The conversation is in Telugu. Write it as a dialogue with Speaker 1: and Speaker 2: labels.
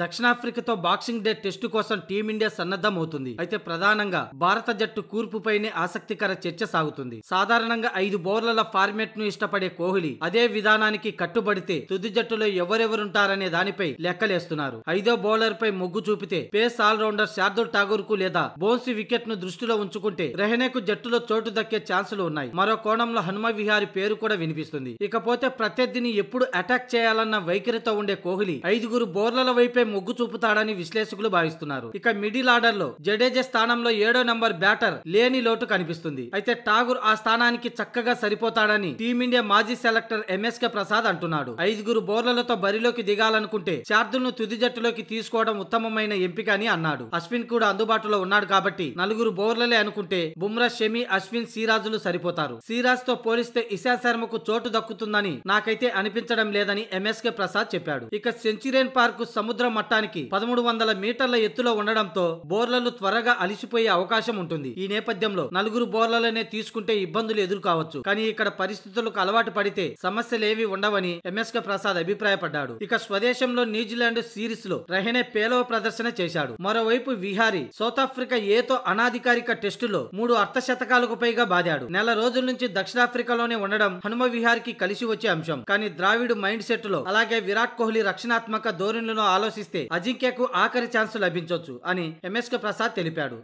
Speaker 1: దక్షిణాఫ్రికాతో బాక్సింగ్ డే టెస్టు కోసం టీమిండియా సన్నద్ధమవుతుంది అయితే ప్రధానంగా భారత జట్టు కూర్పుపైనే ఆసక్తికర చర్చ సాగుతుంది సాధారణంగా ఐదు బౌలర్ల ఫార్మేట్ ను ఇష్టపడే కోహ్లీ అదే విధానానికి కట్టుబడితే తుది జట్టులో ఎవరెవరుంటారనే దానిపై లెక్కలేస్తున్నారు ఐదో బౌలర్ పై మొగ్గు చూపితే పేస్ ఆల్రౌండర్ శార్దుల్ ఠాగూర్ కు లేదా బోన్సీ వికెట్ ను దృష్టిలో ఉంచుకుంటే రెహనేకు జట్టులో చోటు దక్కే ఛాన్సులు ఉన్నాయి మరో కోణంలో హనుమ విహారి పేరు కూడా వినిపిస్తుంది ఇకపోతే ప్రత్యర్థిని ఎప్పుడు అటాక్ చేయాలన్న వైఖరితో ఉండే కోహ్లీ ఐదుగురు బౌలర్ల వైపే పై మొగ్గు చూపుతాడని విశ్లేషకులు భావిస్తున్నారు ఇక మిడిల్ ఆర్డర్ లో జడేజా స్థానంలో ఏడో నంబర్ బ్యాటర్ లేని లోటు కనిపిస్తుంది అయితే ఠాగూర్ ఆ స్థానానికి చక్కగా సరిపోతాడని టీమిండియా మాజీ సెలెక్టర్ ఎంఎస్కే ప్రసాద్ అంటున్నాడు ఐదుగురు బౌలర్లతో బరిలోకి దిగాలనుకుంటే ను తుది జట్టులోకి తీసుకోవడం ఉత్తమమైన ఎంపిక అని అన్నాడు అశ్విన్ కూడా అందుబాటులో ఉన్నాడు కాబట్టి నలుగురు బౌలర్లే అనుకుంటే బుమ్రా షమి అశ్విన్ సిరాజులు సరిపోతారు సిరాజ్ తో పోలిస్తే ఇషా శర్మకు చోటు దక్కుతుందని నాకైతే అనిపించడం లేదని ఎంఎస్కే ప్రసాద్ చెప్పాడు ఇక సెంచురియన్ పార్క్ సముద్రం మట్టానికి పదమూడు వందల మీటర్ల ఎత్తులో ఉండడంతో బోర్లలు త్వరగా అలిసిపోయే అవకాశం ఉంటుంది ఈ నేపథ్యంలో నలుగురు బోర్లలనే తీసుకుంటే ఇబ్బందులు ఎదురు కానీ ఇక్కడ పరిస్థితులకు అలవాటు పడితే సమస్యలేవి ఉండవని ఎంఎస్కే ప్రసాద్ అభిప్రాయపడ్డాడు ఇక స్వదేశంలో న్యూజిలాండ్ సిరీస్ లో రహెనే పేలవ ప్రదర్శన చేశాడు మరోవైపు విహారీ సౌత్ ఆఫ్రికా ఏతో అనాధికారిక టెస్టులో మూడు అర్ధశతకాలకు పైగా బాధాడు నెల రోజుల నుంచి దక్షిణాఫ్రికాలోనే ఉండడం హనుమ విహార్కి కలిసి వచ్చే అంశం కానీ ద్రావిడ్ మైండ్ సెట్ లో అలాగే విరాట్ కోహ్లీ రక్షణాత్మక ధోరణిలో ఆలోచించారు ఆశిస్తే అజింక్యకు ఆఖరి ఛాన్స్ లభించవచ్చు అని ఎంఎస్కే ప్రసాద్ తెలిపాడు